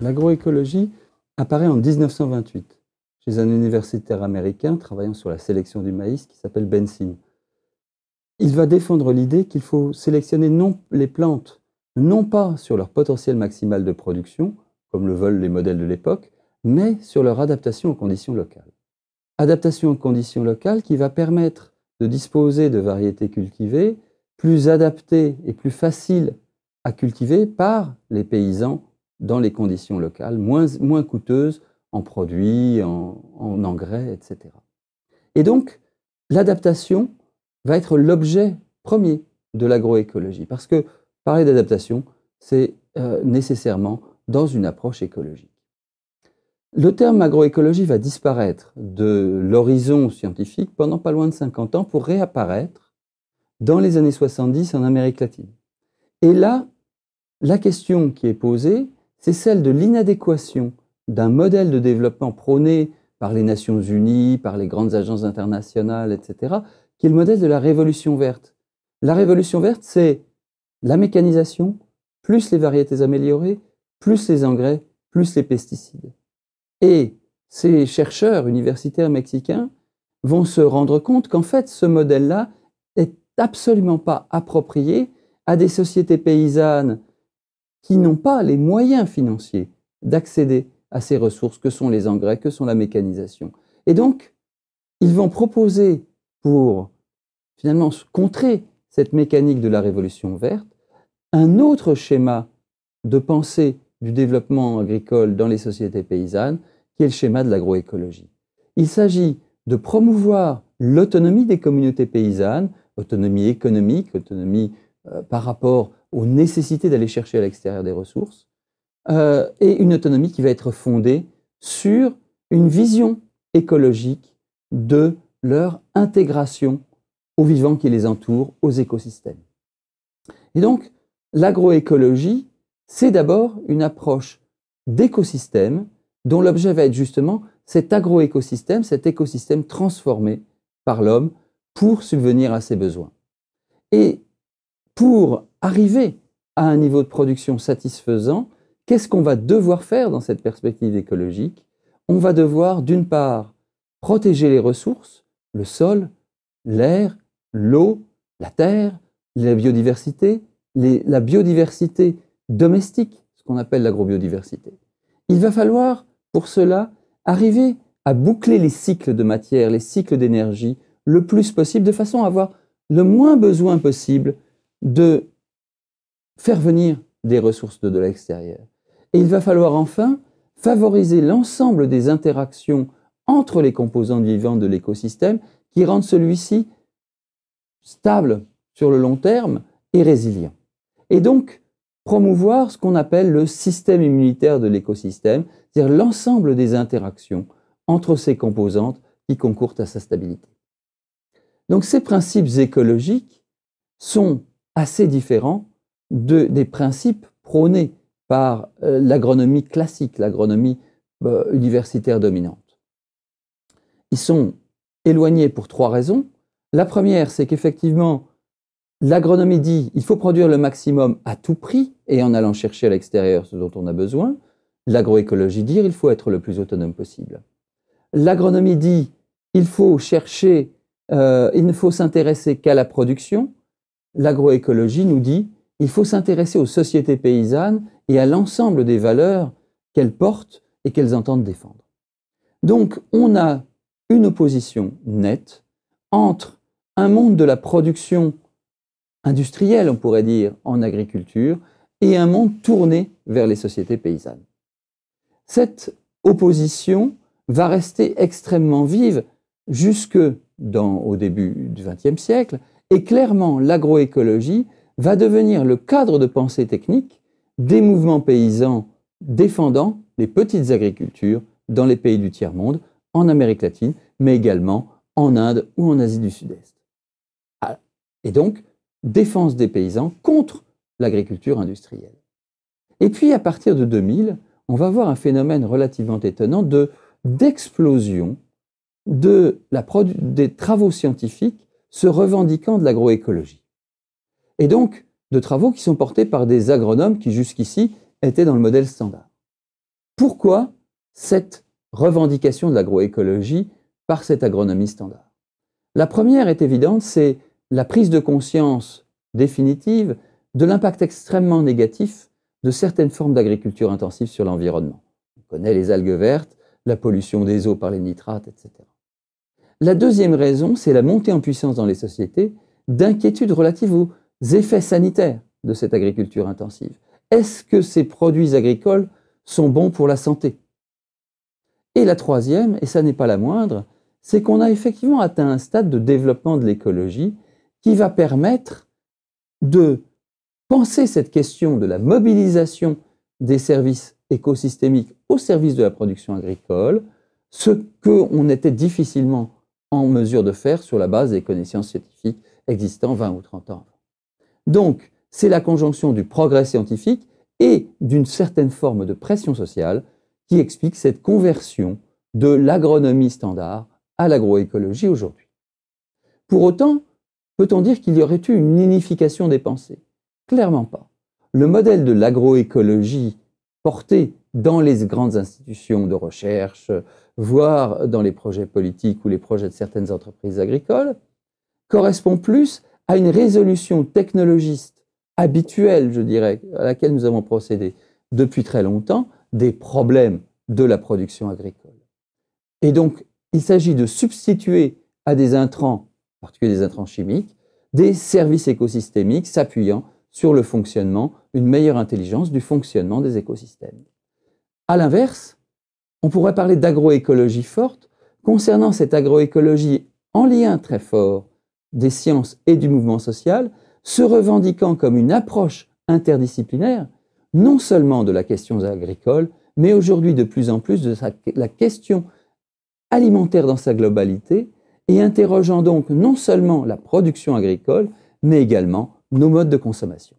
L'agroécologie apparaît en 1928 chez un universitaire américain travaillant sur la sélection du maïs qui s'appelle Benson. Il va défendre l'idée qu'il faut sélectionner non les plantes, non pas sur leur potentiel maximal de production, comme le veulent les modèles de l'époque, mais sur leur adaptation aux conditions locales. Adaptation aux conditions locales qui va permettre de disposer de variétés cultivées plus adaptées et plus faciles à cultiver par les paysans dans les conditions locales, moins, coûteuses en produits, en, engrais, etc. Et donc, l'adaptation va être l'objet premier de l'agroécologie, parce que parler d'adaptation, c'est euh, nécessairement dans une approche écologique. Le terme agroécologie va disparaître de l'horizon scientifique pendant pas loin de 50 ans pour réapparaître dans les années 70 en Amérique latine. Et là, la question qui est posée, c'est celle de l'inadéquation d'un modèle de développement prôné par les Nations Unies, par les grandes agences internationales, etc., qui est le modèle de la révolution verte. La révolution verte, c'est la mécanisation, plus les variétés améliorées, plus les engrais, plus les pesticides. Et ces chercheurs universitaires mexicains vont se rendre compte qu'en fait, ce modèle-là n'est absolument pas approprié à des sociétés paysannes qui n'ont pas les moyens financiers d'accéder à ces ressources que sont les engrais, que sont la mécanisation. Et donc, ils vont proposer pour finalement contrer cette mécanique de la révolution verte un autre schéma de pensée du développement agricole dans les sociétés paysannes, qui est le schéma de l'agroécologie. Il s'agit de promouvoir l'autonomie des communautés paysannes, autonomie économique, autonomie euh, par rapport aux nécessités d'aller chercher à l'extérieur des ressources, euh, et une autonomie qui va être fondée sur une vision écologique de leur intégration aux vivants qui les entourent, aux écosystèmes. Et donc, l'agroécologie, c'est d'abord une approche d'écosystème dont l'objet va être justement cet agroécosystème, cet écosystème transformé par l'homme pour subvenir à ses besoins. Et pour arriver à un niveau de production satisfaisant, qu'est-ce qu'on va devoir faire dans cette perspective écologique On va devoir, d'une part, protéger les ressources, le sol, l'air, l'eau, la terre, la biodiversité, la biodiversité domestique, ce qu'on appelle l'agrobiodiversité. Il va falloir, pour cela, arriver à boucler les cycles de matière, les cycles d'énergie, le plus possible, de façon à avoir le moins besoin possible de faire venir des ressources de, l'extérieur. Et il va falloir enfin favoriser l'ensemble des interactions entre les composantes vivantes de l'écosystème qui rendent celui-ci stable sur le long terme et résilient. Et donc, promouvoir ce qu'on appelle le système immunitaire de l'écosystème, c'est-à-dire l'ensemble des interactions entre ces composantes qui concourent à sa stabilité. Donc ces principes écologiques sont assez différents des principes prônés par euh, l'agronomie classique, l'agronomie euh, universitaire dominante. Ils sont éloignés pour trois raisons. La première, c'est qu'effectivement, l'agronomie dit il faut produire le maximum à tout prix et en allant chercher à l'extérieur ce dont on a besoin. L'agroécologie dit il faut être le plus autonome possible. L'agronomie dit il faut chercher, euh, il ne faut s'intéresser qu'à la production. L'agroécologie nous dit il faut s'intéresser aux sociétés paysannes et à l'ensemble des valeurs qu'elles portent et qu'elles entendent défendre. Donc on a une opposition nette entre un monde de la production industrielle, on pourrait dire, en agriculture, et un monde tourné vers les sociétés paysannes. Cette opposition va rester extrêmement vive jusque dans, au début du XXe siècle, et clairement l'agroécologie va devenir le cadre de pensée technique des mouvements paysans défendant les petites agricultures dans les pays du tiers-monde, en Amérique latine, mais également en Inde ou en Asie du Sud-Est. Ah, et donc, défense des paysans contre l'agriculture industrielle. Et puis, à partir de 2000, on va voir un phénomène relativement étonnant d'explosion de des travaux scientifiques se revendiquant de l'agroécologie et donc de travaux qui sont portés par des agronomes qui jusqu'ici étaient dans le modèle standard. Pourquoi cette revendication de l'agroécologie par cette agronomie standard La première est évidente, c'est la prise de conscience définitive de l'impact extrêmement négatif de certaines formes d'agriculture intensive sur l'environnement. On connaît les algues vertes, la pollution des eaux par les nitrates, etc. La deuxième raison, c'est la montée en puissance dans les sociétés d'inquiétudes relatives aux effets sanitaires de cette agriculture intensive. Est-ce que ces produits agricoles sont bons pour la santé Et la troisième, et ça n'est pas la moindre, c'est qu'on a effectivement atteint un stade de développement de l'écologie qui va permettre de penser cette question de la mobilisation des services écosystémiques au service de la production agricole, ce qu'on était difficilement en mesure de faire sur la base des connaissances scientifiques existant 20 ou 30 ans. Donc, c'est la conjonction du progrès scientifique et d'une certaine forme de pression sociale qui explique cette conversion de l'agronomie standard à l'agroécologie aujourd'hui. Pour autant, peut-on dire qu'il y aurait eu une unification des pensées Clairement pas. Le modèle de l'agroécologie porté dans les grandes institutions de recherche, voire dans les projets politiques ou les projets de certaines entreprises agricoles, correspond plus à une résolution technologiste habituelle, je dirais, à laquelle nous avons procédé depuis très longtemps, des problèmes de la production agricole. Et donc, il s'agit de substituer à des intrants, en particulier des intrants chimiques, des services écosystémiques s'appuyant sur le fonctionnement, une meilleure intelligence du fonctionnement des écosystèmes. À l'inverse, on pourrait parler d'agroécologie forte concernant cette agroécologie en lien très fort des sciences et du mouvement social, se revendiquant comme une approche interdisciplinaire, non seulement de la question agricole, mais aujourd'hui de plus en plus de la question alimentaire dans sa globalité, et interrogeant donc non seulement la production agricole, mais également nos modes de consommation.